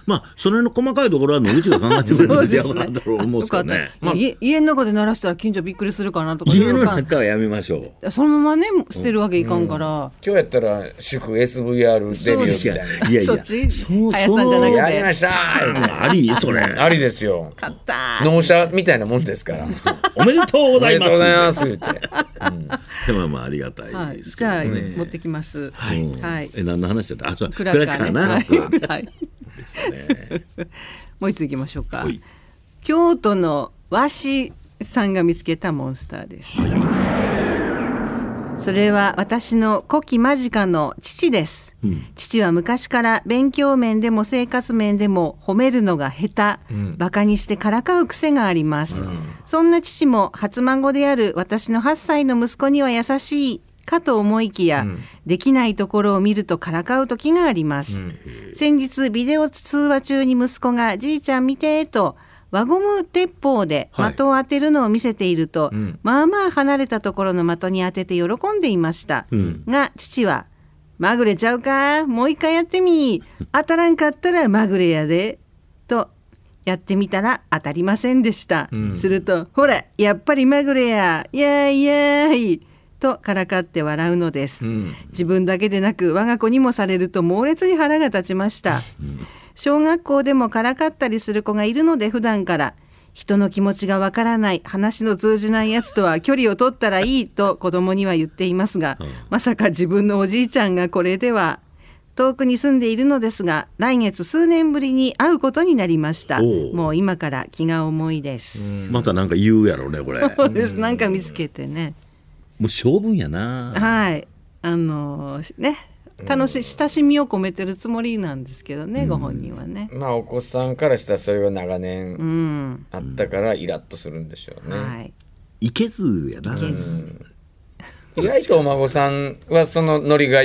まあ、その辺の細かいところは野口が考えてくれるんじゃないかなと思うんですけどね。まあ、家の中で鳴らしたら近所びっくりするかなとか。家の中はやめましょう。そのままね、捨てるわけいかんから。今日やったら、祝 SVR デビューみたいな。いやいや、そっち、て。やりましたありそれ。[LAUGHS] ありですよ。買った。納車みたいなもんですから。[LAUGHS] おめでとうございます。ございますって。まあありがたいですけどね。じゃあ持ってきます。はい。え何の話だった？あ、そう。クラッカーな。はい。したねもう一つ行きましょうか、京都の和紙さんが見つけたモンスターです、はい、それは私の古希間近の父です、うん、父は昔から勉強面でも生活面でも褒めるのが下手、うん、バカにしてからかう癖があります、うん、そんな父も初孫である私の8歳の息子には優しいかと思いきや、うん、できないところを見るとからかう時があります、うん、先日ビデオ通話中に息子が「じいちゃん見て」と輪ゴム鉄砲で的を当てるのを見せていると、はいうん、まあまあ離れたところの的に当てて喜んでいました、が父は「まぐれちゃうかもう一回やってみ当たらんかったらまぐれやで」とやってみたら当たりませんでした、うん、すると「ほらやっぱりまぐれやイエーイイエーイ」とからかって笑うのです、うん、自分だけでなく我が子にもされると猛烈に腹が立ちました、うん、小学校でもからかったりする子がいるので普段から人の気持ちがわからない話の通じないやつとは距離を取ったらいいと子供には言っていますが、うん、まさか自分のおじいちゃんがこれでは遠くに住んでいるのですが来月数年ぶりに会うことになりましたもう今から気が重いですまたなんか言うやろうねこれそうですなんか見つけてねもう性分やなはいあのね楽し親しみを込めてるつもりなんですけどね、うん、ご本人はねまあお子さんからしたらそれは長年あったからイラッとするんでしょうね、うん、はいいけずやな、うん、意外とお孫さんはそのノリが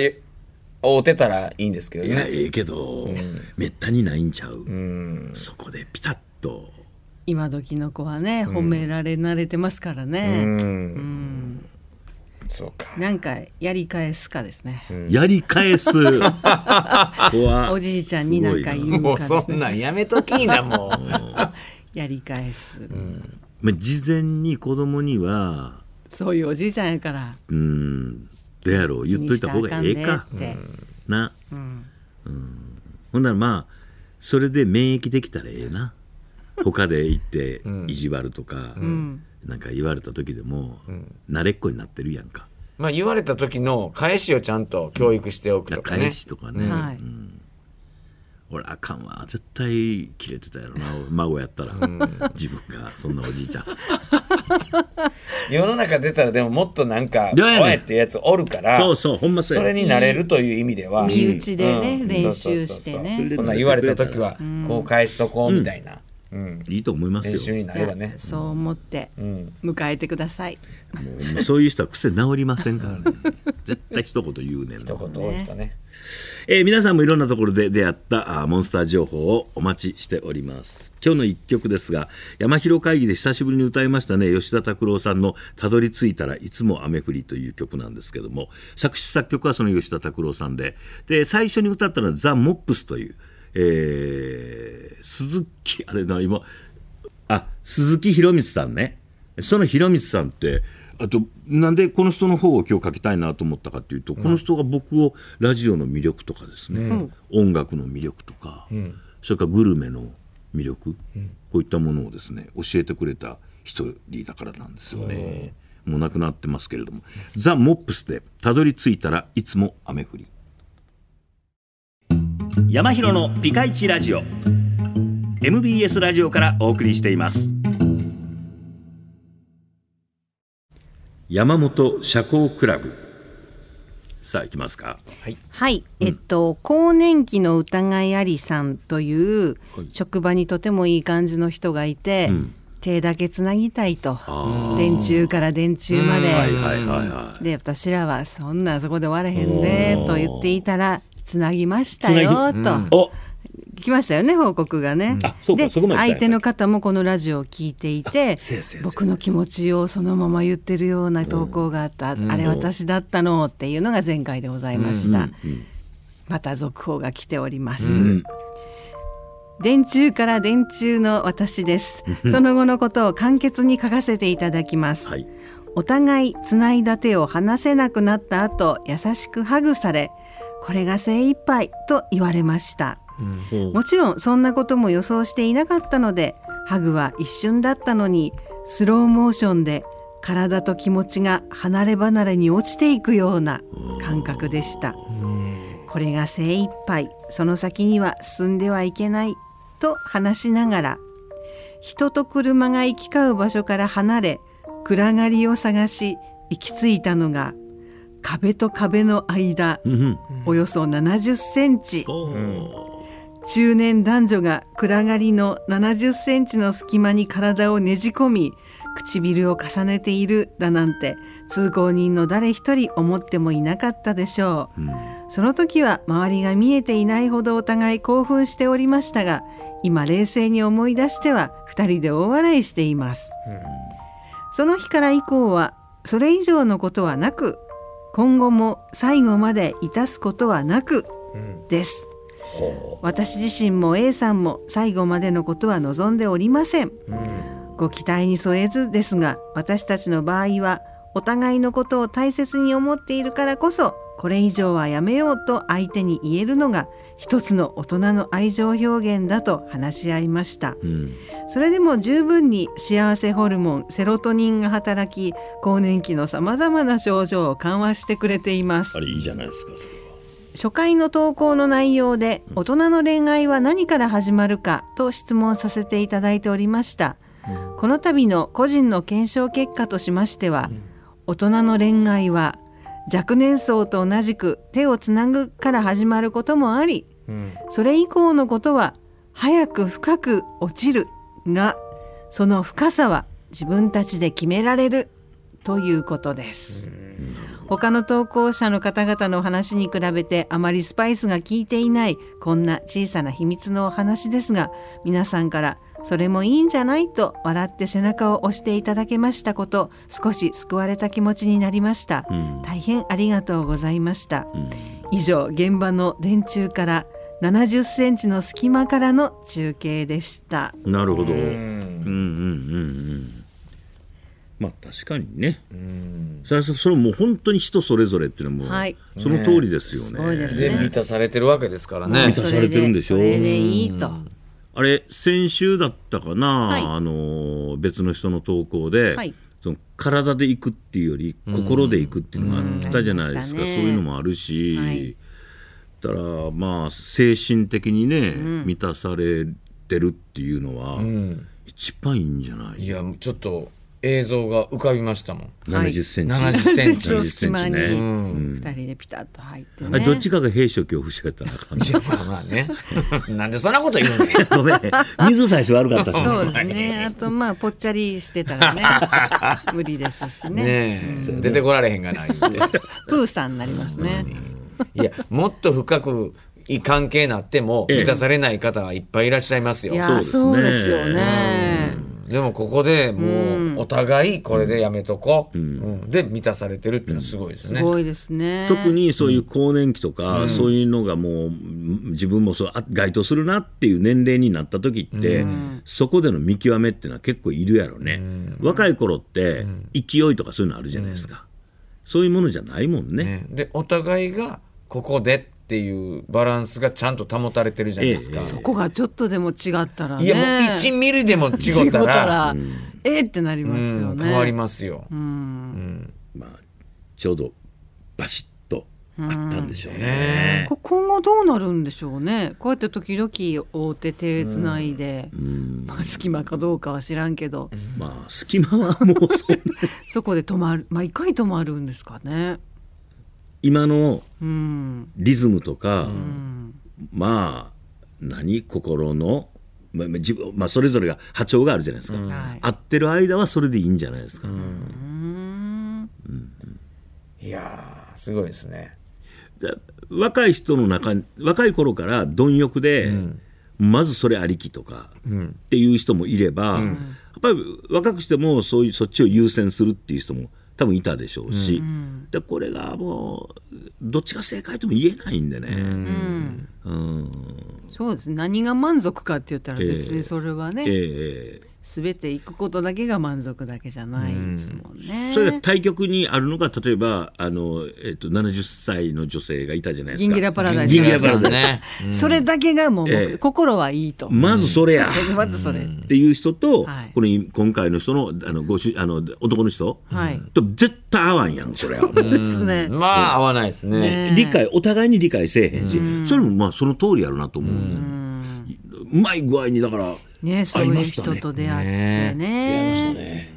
合うてたらいいんですけどねいやええけど、うん、めったにないんちゃう、うん、そこでピタッと今時の子はね褒められ慣れてますからねうんそうかなんかやり返すかですね、うん、やり返す [LAUGHS] おじいちゃんに何か言うか、うそんなんやめときなもう [LAUGHS] やり返す、うん、まあ、事前に子供にはそういうおじいちゃんやからうんどやろう言っといた方がええかな、うん、うん、ほんならまあそれで免疫できたらええな他で行って意地悪とか、うんなんか言われた時でも、慣れっこになってるやんか。まあ、言われた時の返しをちゃんと教育しておくとかね。返しとかね。はいうん俺あかんわ絶対切れてたやろな [LAUGHS] 孫やったら、うん、自分がそんなおじいちゃん [LAUGHS] 世の中出たらでももっとなんか怖いってやつおるからそうそうほんまそれになれるという意味では身内でね、うん、練習してねそんな言われた時はこう返しとこうみたいな、うんうん、いいと思いますよ。ね、そう思って迎えてください。うん、もうそういう人は癖治りませんからね。絶対一言言うねん一言多いね。えー、皆さんもいろんなところで出会ったあモンスター情報をお待ちしております。今日の一曲ですが、山広会議で久しぶりに歌いましたね、吉田拓郎さんのたどり着いたらいつも雨降りという曲なんですけども、作詞作曲はその吉田拓郎さんで、で、最初に歌ったのはザ・モップスという、えー、鈴木、あれな、今、あ、鈴木博光さんね。その博光さんって、あと、なんでこの人の方を今日書きたいなと思ったかというと、この人が僕をラジオの魅力とかですね、うん、音楽の魅力とか、うん、それからグルメの魅力、こういったものをですね、教えてくれた一人だからなんですよね。もう亡くなってますけれども、ザ・モップスでたどり着いたらいつも雨降り。山広のピカイチラジオ MBS ラジオからお送りしています山本社交クラブさあ行きますかはい、はいえっと更年期の疑いありさんという職場にとてもいい感じの人がいて、うん手だけつなぎたいと電柱から電柱まで、はははいいいで私らはそんなそこで終われへんでと言っていたらつなぎましたよと。聞きましたよね報告がね。うん、で相手の方もこのラジオを聞いていて僕の気持ちをそのまま言ってるような投稿があった、うん、あれ私だったのっていうのが前回でございました。うんうんうん、また続報が来ております。うん、電柱から電柱の私です。その後のことを簡潔に書かせていただきます。はい、お互いつないだ手を離せなくなった後優しくハグされこれが精一杯と言われました、うん、もちろんそんなことも予想していなかったのでハグは一瞬だったのにスローモーションで体と気持ちが離れ離れに落ちていくような感覚でした、これが精一杯その先には進んではいけないと話しながら人と車が行き交う場所から離れ暗がりを探し行き着いたのが壁と壁の間、およそ70センチ、中年男女が暗がりの70センチの隙間に体をねじ込み唇を重ねているだなんて通行人の誰一人思ってもいなかったでしょう、うん、その時は周りが見えていないほどお互い興奮しておりましたが今冷静に思い出しては2人で大笑いしています、その日から以降はそれ以上のことはなく今後も最後まで致すことはなくです、うん、私自身も A さんも最後までのことは望んでおりません、うん、ご期待に添えずですが私たちの場合はお互いのことを大切に思っているからこそこれ以上はやめようと相手に言えるのが一つの大人の愛情表現だと話し合いました、うん、それでも十分に幸せホルモンセロトニンが働き更年期のさまざまな症状を緩和してくれていますあれいいじゃないですかそれ初回の投稿の内容で大人の恋愛は何から始まるかと質問させていただいておりました、うん、この度の個人の検証結果としましては、うん、大人の恋愛は若年層と同じく手をつなぐから始まることもあり、うん、それ以降のことは早く深く落ちるがその深さは自分たちで決められるということです。他の投稿者の方々のお話に比べてあまりスパイスが効いていないこんな小さな秘密のお話ですが皆さんからそれもいいんじゃないと笑って背中を押していただけましたこと少し救われた気持ちになりました、うん、大変ありがとうございました、うん、以上現場の電柱から70センチの隙間からの中継でしたなるほどうんうんうんうんまあ確かにねそれそれも本当に人それぞれっていうのも、はい、その通りですよねねね満たされてるわけですからね満たされてるんでしょうそれでいいと、うんあれ先週だったかな、はい、あの別の人の投稿で、はい、その体で行くっていうより心で行くっていうのがあったじゃないですか、そういうのもあるし、はい、だからまあ精神的にね、うん、満たされてるっていうのは、一番いいんじゃないいやちょっと映像が浮かびましたもん。70センチ、はい、70センチ、ね、人ピタッと入ってねどっちかが兵士を恐怖してたらあかんまあまあね [LAUGHS] なんでそんなこと言うのごめん水さえ悪かったそうですね [LAUGHS] あとまあぽっちゃりしてたらね [LAUGHS] 無理ですしね、うん、出てこられへんがないプーさんになりますね、うん、いやもっと深くい関係なっても満たされない方はいっぱいいらっしゃいますよ、ええ、そうですそうですよね、うんでもここでもうお互いこれでやめとこう、うんで満たされてるっていうのはすごいですね。すごいですね特にそういう更年期とか、そういうのがもう自分もそう該当するなっていう年齢になった時って、そこでの見極めっていうのは結構いるやろね、若い頃って勢いとかそういうのあるじゃないですか、そういうものじゃないもんね。でお互いがここでっていうバランスがちゃんと保たれてるじゃないですか、ええそこがちょっとでも違ったら、ね、いやもう1ミリでも違ったらうん、[LAUGHS] えってなりますよね、変わりますよ、うん、まあ、ちょうどバシッとあったんでしょうね、うん、今後どうなるんでしょうねこうやって時々大手手つないで、まあ、隙間かどうかは知らんけど、まあ隙間はもうそ [LAUGHS] そこで止まるまあ一回止まるんですかね今のリズムとか、まあ何心の、まあ自分まあ、それぞれが波長があるじゃないですか、うん、合ってる間はそれでいいんじゃないですか、うん、うん、いやすごいですね若い人の中若い頃から貪欲で、うん、まずそれありきとか、っていう人もいれば、やっぱり若くしてもそういうそっちを優先するっていう人も多分いたでしょうし、うん、でこれがもうどっちが正解とも言えないんでね、うんそうです何が満足かって言ったら別にそれはね、えーえー全て行くことだけが満足だけじゃないですもんね。んそれが対局にあるのが例えばあの、えっと、70歳の女性がいたじゃないですか。ギンギラパラダイス、ギンギラパラダイス。それだけがもう、えー、心はいいと。まずそれや。まずそれ。っていう人と、はい、この今回の人のあのごしあの男の人、はい、と絶対合わんやんそれは。[LAUGHS] ですね。まあ合わないですね。ね理解お互いに理解せえへんし、それもまあその通りやろうなと思う、ね。ううまい具合にだから。ねそういう人と出会ってね出会いましたね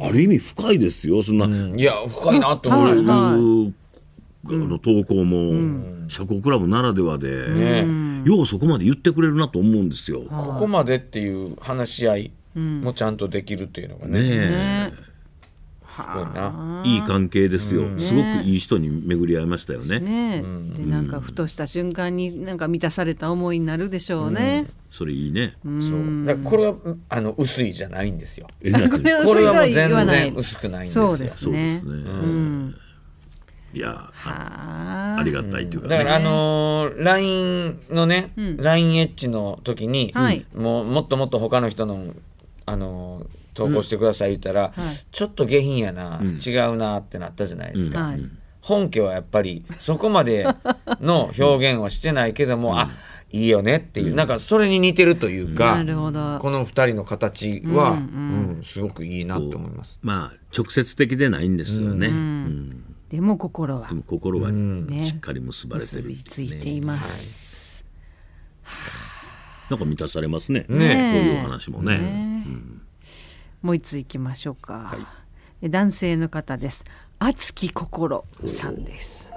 ある意味深いですよそんな、うん、いや深いなと思いました、いあの投稿も、社交クラブならではで、ね、ようそこまで言ってくれるなと思うんですよ。ここまでっていう話し合いもちゃんとできるっていうのがね。ねいいい関係ですよ、すごくいい人に巡り合いましたよね。ねでなんかふとした瞬間になんか満たされた思いになるでしょうね。それいいね。そうだこれはあの薄いじゃないんですよ。これはもう全然薄くないんですよ。そうですね。いやありがたいというか、だからあの LINE のね、うん、l i n エッジの時に、もうもっともっと他の人のあの投稿してください言ったら、ちょっと下品やな、違うなってなったじゃないですか。本家はやっぱりそこまでの表現はしてないけども、あいいよねっていう、なんかそれに似てるというか、なるこの2人の形は、うんすごくいいなって思います。まあ直接的でないんですよね。うんでも心は心はしっかり結ばれてる、ね、ついています、なんか満たされますねねこういう話もね。うんもう一ついきましょうか、はい、男性の方です熱き心さんです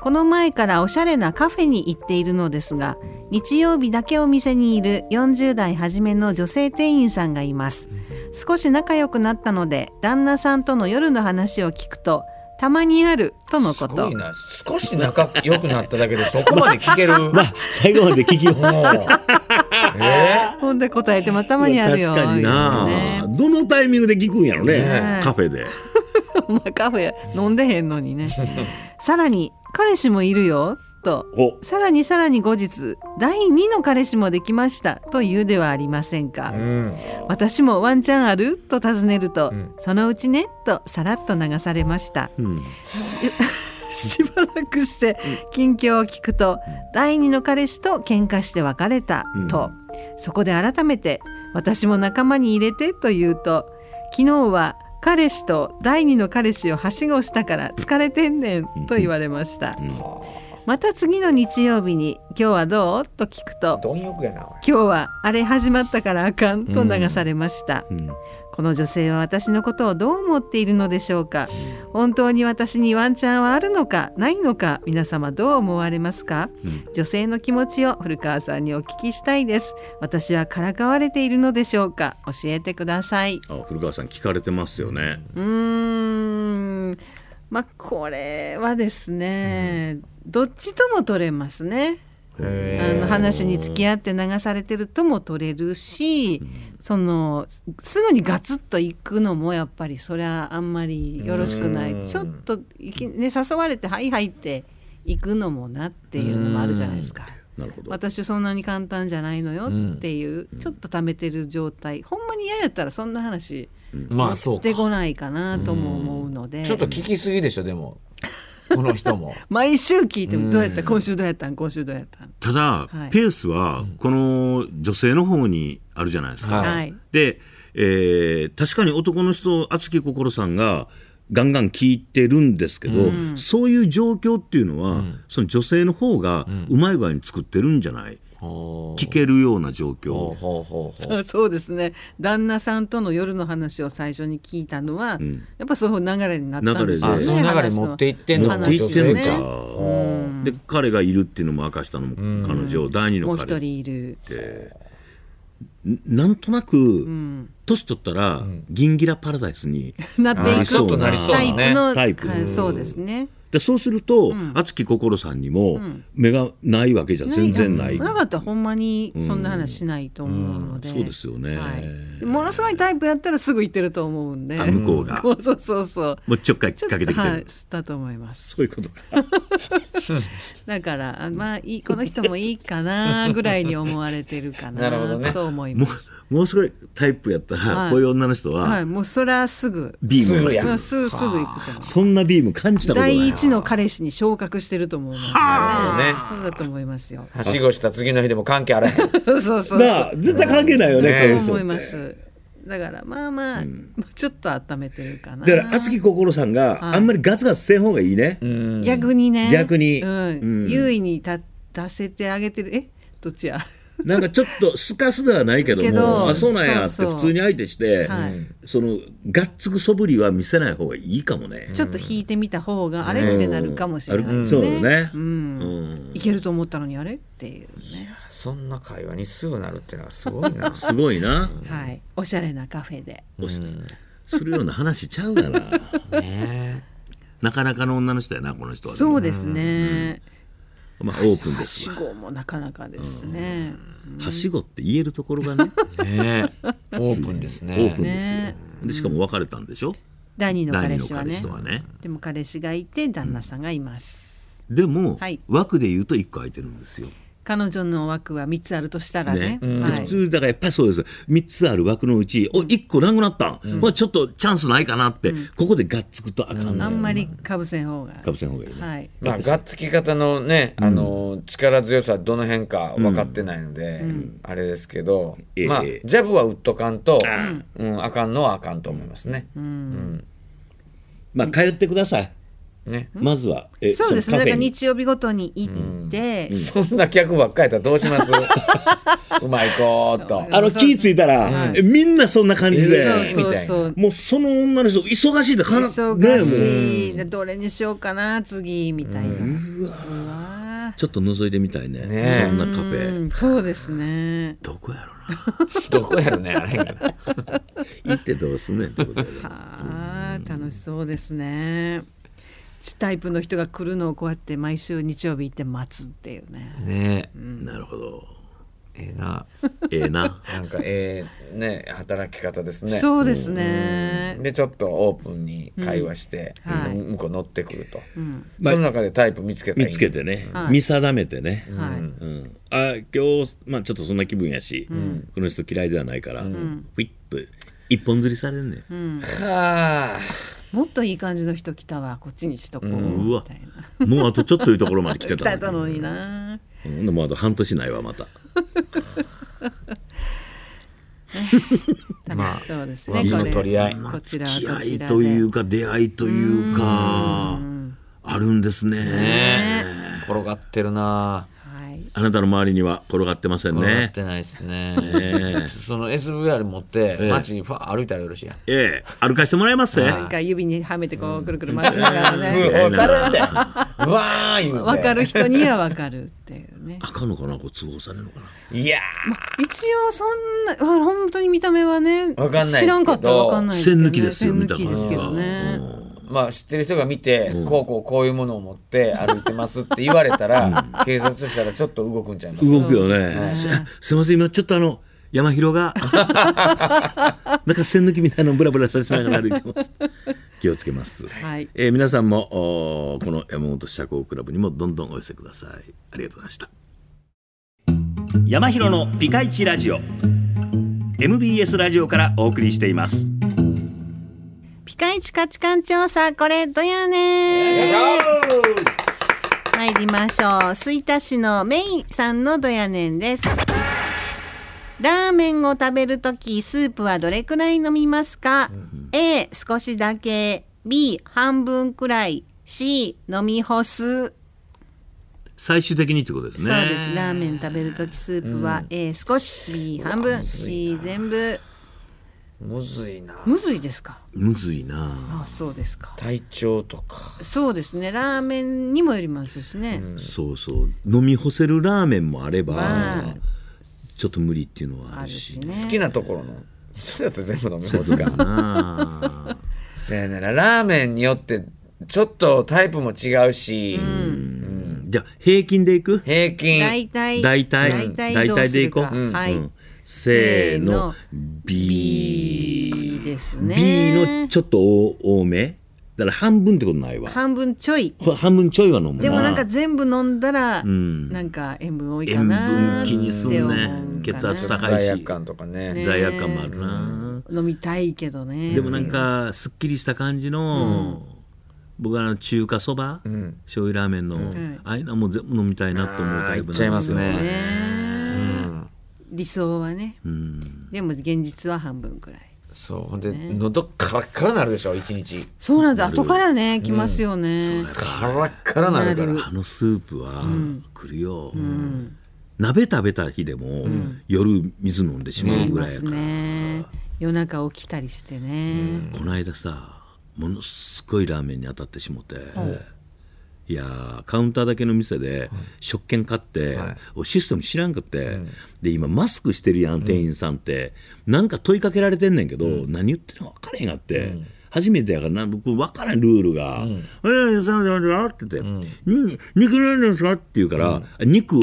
この前からおしゃれなカフェに行っているのですが日曜日だけお店にいる40代初めの女性店員さんがいます少し仲良くなったので旦那さんとの夜の話を聞くとたまにあるとのこといな少し仲良くなっただけでそこまで聞ける [LAUGHS] まあ、最後まで聞きまし [LAUGHS] えー、ほんで答えてもたまにあるよ確かにな、ね、どのタイミングで聞くんやろね、ね、カフェで [LAUGHS] まあカフェ飲んでへんのにねさらに彼氏もいるよとさらにさらに後日第2の彼氏もできましたと言うではありませんか、うん、私もワンチャンあると尋ねると、うん、そのうちねとさらっと流されました、うん [LAUGHS] しばらくして近況を聞くと、第2の彼氏と喧嘩して別れたと、そこで改めて私も仲間に入れてと言うと昨日は彼氏と第2の彼氏をはしごしたから疲れてんねんと言われました。また次の日曜日に今日はどうと聞くと今日はあれ始まったからあかんと流されました、うん、この女性は私のことをどう思っているのでしょうか、うん、本当に私にワンチャンはあるのかないのか皆様どう思われますか、うん、女性の気持ちを古川さんにお聞きしたいです私はからかわれているのでしょうか教えてくださいあ古川さん聞かれてますよねうんまあこれはですね、うん、どっちとも取れますね。あの話に付き合って流されてるとも取れるし、うん、そのすぐにガツッと行くのもやっぱりそりゃあんまりよろしくない、ちょっといき、ね、誘われて「はいはい」って行くのもなっていうのもあるじゃないですか。なるほど私そんなに簡単じゃないのよっていう、ちょっと溜めてる状態、ほんまに嫌やったらそんな話まあそうってこないかなとも思うので、ちょっと聞きすぎでしょでもこの人も [LAUGHS] 毎週聞いてもどうやった今週どうやったん今週どうやったんただ、はい、ペースはこの女性の方にあるじゃないですか、はい、で、えー、確かに男の人熱き心さんがガンガン聞いてるんですけど、うん、そういう状況っていうのは、うん、その女性の方がうまい具合に作ってるんじゃない、聞けるような状況そうですね旦那さんとの夜の話を最初に聞いたのは、うん、やっぱその流れになったんですよねその流れ持っていってんの持っていってんで彼がいるっていうのも明かしたのも彼女、第二の彼もう一人いるなんとなく、年取ったら、ギンギラパラダイスに [LAUGHS] なっていくうなタイプのそうですね、でそうすると、うん、熱き心さんにも目がないわけじゃ全然ない。なかったらほんまにそんな話しないと思うので、うんうん、そうですよね、はい、ものすごいタイプやったらすぐ行ってると思うんで向こうが [LAUGHS] そうそうそうもうちょっかいかけてきてる、はい、だと思いますそういうことか [LAUGHS] だからまあいいこの人もいいかなぐらいに思われてるかななるほね、と思いますもうすごいタイプやったら、はい、こういう女の人は、はい、もうそれはすぐビームすぐすぐすぐ行くとそんなビーム感じたことないちの彼氏に昇格してると思うんですね。そうだと思いますよ。はしごした次の日でも関係あらへん。そうそうなあ絶対関係ないよね。ねそう思います。だからまあまあ、うちょっと温めてるかなだから熱き心さんがあんまりガツガツせん方がいいね、逆にね逆に、うん優位に立たせてあげてるえどっちや [LAUGHS] なんかちょっとすかすではないけども、どあそうなんやって普通に相手して、はい、そのがっつくそぶりは見せない方がいいかもね。ちょっと引いてみた方があれってなるかもしれないですね。うん、ね、うん、いけると思ったのにあれっていうね。そんな会話にすぐなるっていうのはすごいな。[LAUGHS] すごいな。はい、おしゃれなカフェで。うん、するような話ちゃうだな [LAUGHS] ね。なかなかの女の人やなこの人は。そうですね。うんまあ、オープンですはしごもなかなかですね、はしごって言えるところがねね [LAUGHS] オープンですねオープンですよ、でしかも別れたんでしょ第二の彼氏はねはねでも彼氏がいて旦那さんがいます、うん、でも、はい、枠で言うと一個空いてるんですよ彼女の枠は3つあるとしたらね、ねはい、普通だからやっぱりそうです3つある枠のうちお1個なくなった、うん、まあ、ちょっとチャンスないかなって、うん、ここでがっつくとあかん、あんまりかぶせん方がかぶせん方がいい、ね、はい、まあ、がっつき方のね、あの力強さどの辺か分かってないので、あれですけど、まあ、ジャブは打っとかんと、うんあかんのはあかんと思いますね、うんまあ通ってくださいね、まずはえそうですねだから日曜日ごとに行って、うん、そんな客ばっかりやったらどうします [LAUGHS] うまいことあの気付いたら、はい、みんなそんな感じで、えー、みたいなもうその女の人忙しいってかな忙しい、ね、どれにしようかな次みたいな、うわちょっと覗いてみたいね、ね、そんなカフェそうですねどこやろうなどこやろうねあれ [LAUGHS] 行ってどうすんねんってことやろ、はあ、楽しそうですねタイプの人が来るのをこうやって毎週日曜日行って待つっていうね。ね、うん、なるほど。ええー、な。[LAUGHS] ええー、な。なんかええー、ね働き方ですね。そうですね、うん、でちょっとオープンに会話して、うんはい、向こう乗ってくると、うん、その中でタイプ見つけて見つけてね、はい、見定めてね。はい、うんあ今日まあちょっとそんな気分やし、この人嫌いではないから、うん、ふいっと一本釣りされるね。はあ。もっといい感じの人来たわこっちにしとこうみたいな、もうあとちょっというところまで来てた来たのにな、[LAUGHS] うん、でもあと半年ないわまた [LAUGHS] まあ、そうですね。い取り合い、こちら付き合いというか出会いというかあるんですね。ね転がってるな。あなたの周りには転がってませんね。転がってないですね。えー、その SVR 持って、街にファー歩いたらよろしいやん。ええー、歩かしてもらいますね。なんか指にはめてこうくるくる回しながらね。通報されて。わー言うて。わかる人にはわかるっていうね。あかんのかなこう通報されるのかな。いやー、ま、一応そんな、本当に見た目はね、わかんない知らんかったらわかんない、ね。線抜きですよ、見た感じ。ですけどね。まあ、知ってる人が見て、うん、こうこうこういうものを持って歩いてますって言われたら、うん、警察としたらちょっと動くんちゃいます動くよね、すすいません今ちょっとあの山広が [LAUGHS] なんか線抜きみたいなのブラブラさせながら歩いてます [LAUGHS] 気をつけます、はいえー、皆さんもおこの山本社交クラブにもどんどんお寄せくださいありがとうございました山広のピカイチラジオ MBS ラジオからお送りしていますピカイチ価値観調査これどやね入りましょう吹田市のメイさんのどやねんですラーメンを食べるときスープはどれくらい飲みますか、うん、A 少しだけ B 半分くらい C 飲み干す最終的にってことですねそうですラーメン食べるときスープは A、う少し B 半分 C 全部むずいなむずいですかむずいなあそうですか体調とかそうですねラーメンにもよりますしね、うん、そうそう飲み干せるラーメンもあれば、まあ、ちょっと無理っていうのはあるし、ね、好きなところのそれだと全部飲み干すからな [LAUGHS] そやなラーメンによってちょっとタイプも違うし、うん、じゃあ平均でいく平均大体大体大体でいこう、はい、うんせーの B ですね B のちょっと多めだから半分ってことないわ半分ちょい半分ちょいは飲むでもなんか全部飲んだら、うん、なんか塩分多いかな塩分気にすんね血圧高いし罪悪感とかね、罪悪感もあるな、うん、飲みたいけどねでもなんかすっきりした感じの、うん僕は中華そば、うん、醤油ラーメンの、うん、ああいうのも全部飲みたいなと思うタイプなんですよ、ね、いっちゃいますね理想はね、うん、でも現実は半分くらいそうほんで、喉カラッカラなるでしょ一日そうなんです後からね来ますよね、うん、カラッカラなるからあのスープは来るよ、鍋食べた日でも、夜水飲んでしまうぐらいやから、ね、夜中起きたりしてね、この間さものすごいラーメンに当たってしもて、いやカウンターだけの店で食券買って、はい、システム知らんくって、うん、で今マスクしてるやん、店員さんってなんか問いかけられてんねんけど、うん、何言ってるの分からへんがって、初めてやからな、僕分からん、ルールが。うん、えー、さんって言って、うん、肉なんですかって言うから、うん、肉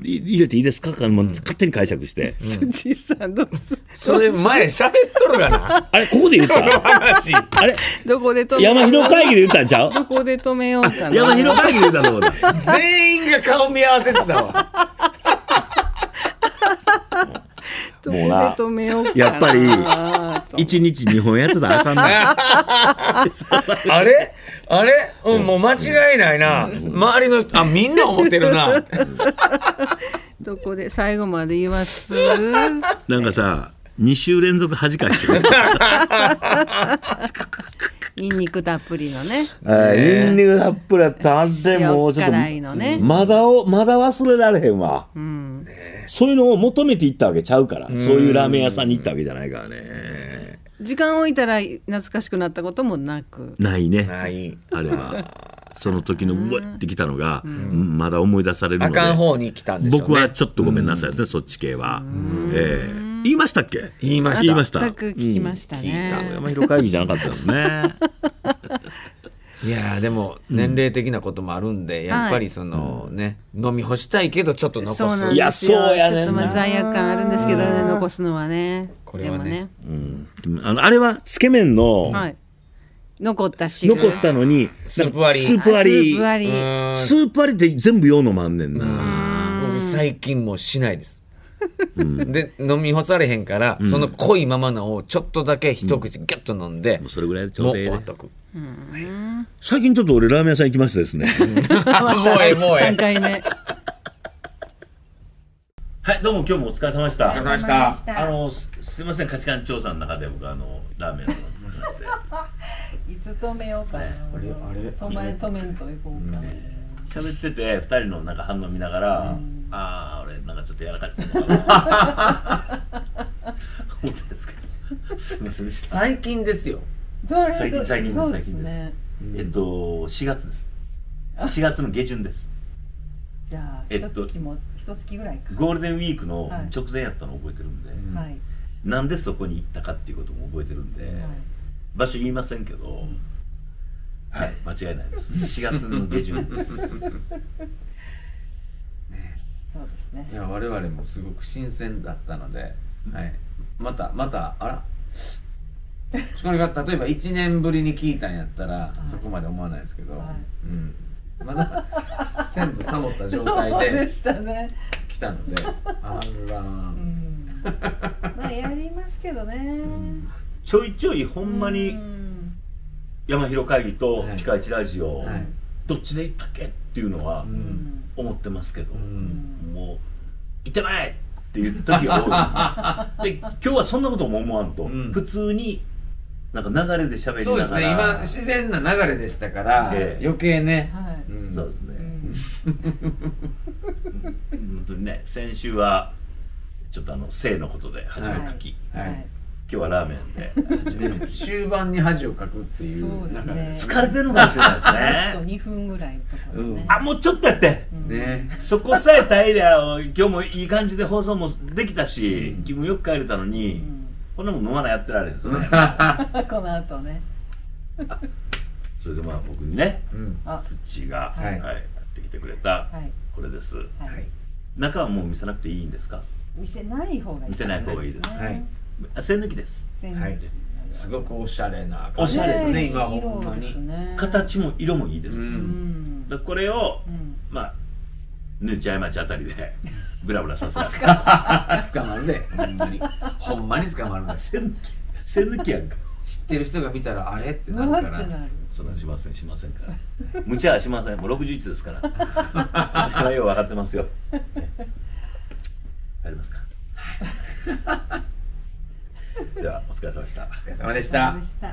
入れていいですかか、もあ、勝手に解釈して。うん、さんどそれ前喋っとるがな。[LAUGHS] あれ、ここで言ったあれどこで止め山広会議で言ったんちゃうどこで止めようかな。山広会議で言ったと思全員が顔見合わせてたわ。もうなやっぱり一日二本やってたらあかんな [LAUGHS] あれあれ、うん、もう間違いないな、周りのあみんな思ってるなどこで最後まで言いますなんかさ二週連続恥かいてるニンニクたっぷりのね。えニンニクたっぷりはたんでもうちょっと。まだまだ忘れられへんわ。うん。そういうのを求めて行ったわけちゃうからそういうラーメン屋さんに行ったわけじゃないからね時間置いたら懐かしくなったこともなくないねないあれはその時のうわってきたのが、まだ思い出されるので、ね、僕はちょっとごめんなさいですね、うん、そっち系は、えー、言いましたっけ言いました全く聞きましたね、うん、聞いた山広会議じゃなかったですねいやでも年齢的なこともあるんで、やっぱりそのね、飲み干したいけどちょっと残すいやそうやねんな罪悪感あるんですけどね残すのはねこれはねあのあれはつけ麺の、残ったし残ったのにスープ割りスープ割りスープ割りって全部用のまんねんな僕最近もうしないですで飲み干されへんから、うん、その濃いままのをちょっとだけ一口ギュッと飲んで、もうそれぐらいでちょうどええ、ね、とく、最近ちょっと俺ラーメン屋さん行きましたですねもうええもうええ3回目はい、どうも今日もお疲れ様でした。お疲れ様でした。したあの、すいません、価値観調査の中で、僕、あの、ラーメン屋さのして [LAUGHS] いつ止めようかな。ね、あれ、あれ。止め、止めんといこうかな。喋、ね、ってて、二人のなんか反応見ながら。うんああ俺なんかちょっとやらかしてもら本当ですかすみませんでした最近ですよ最近最近です最近です、えっと4月です4月の下旬ですじゃあえっと、一月ぐらいかゴールデンウィークの直前やったの覚えてるんで、はい、なんでそこに行ったかっていうことも覚えてるんで、はい、場所言いませんけど、はい、間違いないです。4月の下旬です。そうですねいや我々もすごく新鮮だったので、はい、またまたあらこれが例えば1年ぶりに聞いたんやったら、そこまで思わないですけど、はい、うんまだ全部保った状態で来たのであら、うん、まあやりますけどね、うん、ちょいちょいほんまに、うん、山広会議とピカイチラジオ、はい、どっちで行ったっけっていうのは思ってますけど、もう「ってない!」っていう時が多いで [LAUGHS] 今日はそんなことも思わんと、普通になんか流れで喋りながらそうですね今自然な流れでしたから、えー、余計ね、はいうん、そうですね、うん、本当にね先週はちょっとあの性のことで初めかき、はい、はい今日はラーメンで終盤に恥をかくっていうう、ね、疲れてるのかもしれないですね2分ぐらいのところ、ねうん、あもうちょっとやって、うん、ね、そこさえ耐えりゃ今日もいい感じで放送もできたし、うん、気分よく帰れたのに、うん、こんなもん飲まないやってられるんですよねこの後ねそれでまあ僕にね、うん、スッチーが、はいはい、やってきてくれた、はい、これです、はい、中はもう見せなくていいんですか見せない方がいい見せない方がいいです、ね、はいあ、栓抜きです。はい。すごくおしゃれなおしゃれですね、今ほんまに。形も色もいいです。うん、これを、まあ、ぬちゃいまちあたりで、[LAUGHS] ブラブラさせな捕まるね。ほんまに。ほんまに捕まるで。栓抜きやんか。知ってる人が見たらあれってなるからそんなしませんしませんから無茶はしませんもう六十一ですから [LAUGHS] それはよう分かってますよ、[LAUGHS] ありますかはい。ではお疲れ様でしたお疲れ様でした。